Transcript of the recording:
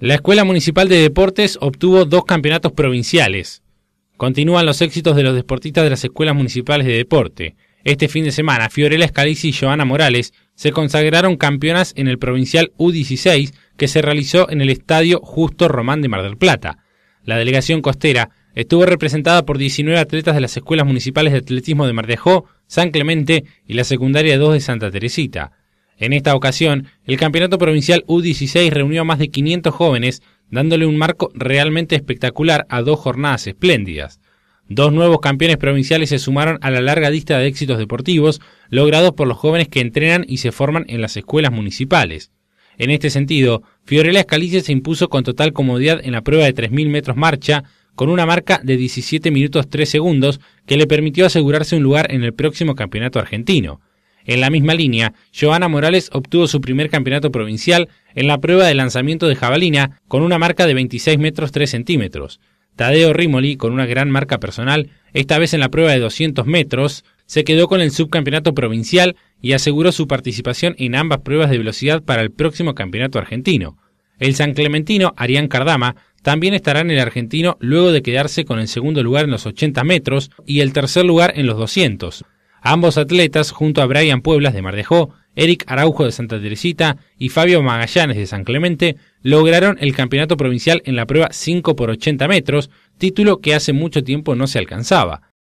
La Escuela Municipal de Deportes obtuvo dos campeonatos provinciales. Continúan los éxitos de los deportistas de las escuelas municipales de deporte. Este fin de semana, Fiorella Scalisi y Joana Morales se consagraron campeonas en el provincial U16 que se realizó en el Estadio Justo Román de Mar del Plata. La delegación costera estuvo representada por 19 atletas de las escuelas municipales de atletismo de Mardejó, San Clemente y la secundaria 2 de Santa Teresita. En esta ocasión, el Campeonato Provincial U16 reunió a más de 500 jóvenes, dándole un marco realmente espectacular a dos jornadas espléndidas. Dos nuevos campeones provinciales se sumaron a la larga lista de éxitos deportivos logrados por los jóvenes que entrenan y se forman en las escuelas municipales. En este sentido, Fiorella Escalicia se impuso con total comodidad en la prueba de 3.000 metros marcha, con una marca de 17 minutos 3 segundos que le permitió asegurarse un lugar en el próximo campeonato argentino. En la misma línea, Joana Morales obtuvo su primer campeonato provincial en la prueba de lanzamiento de jabalina con una marca de 26 metros 3 centímetros. Tadeo Rimoli, con una gran marca personal, esta vez en la prueba de 200 metros, se quedó con el subcampeonato provincial y aseguró su participación en ambas pruebas de velocidad para el próximo campeonato argentino. El san clementino Arián Cardama también estará en el argentino luego de quedarse con el segundo lugar en los 80 metros y el tercer lugar en los 200. Ambos atletas, junto a Brian Pueblas de Mardejó, Eric Araujo de Santa Teresita y Fabio Magallanes de San Clemente, lograron el campeonato provincial en la prueba 5 por 80 metros, título que hace mucho tiempo no se alcanzaba.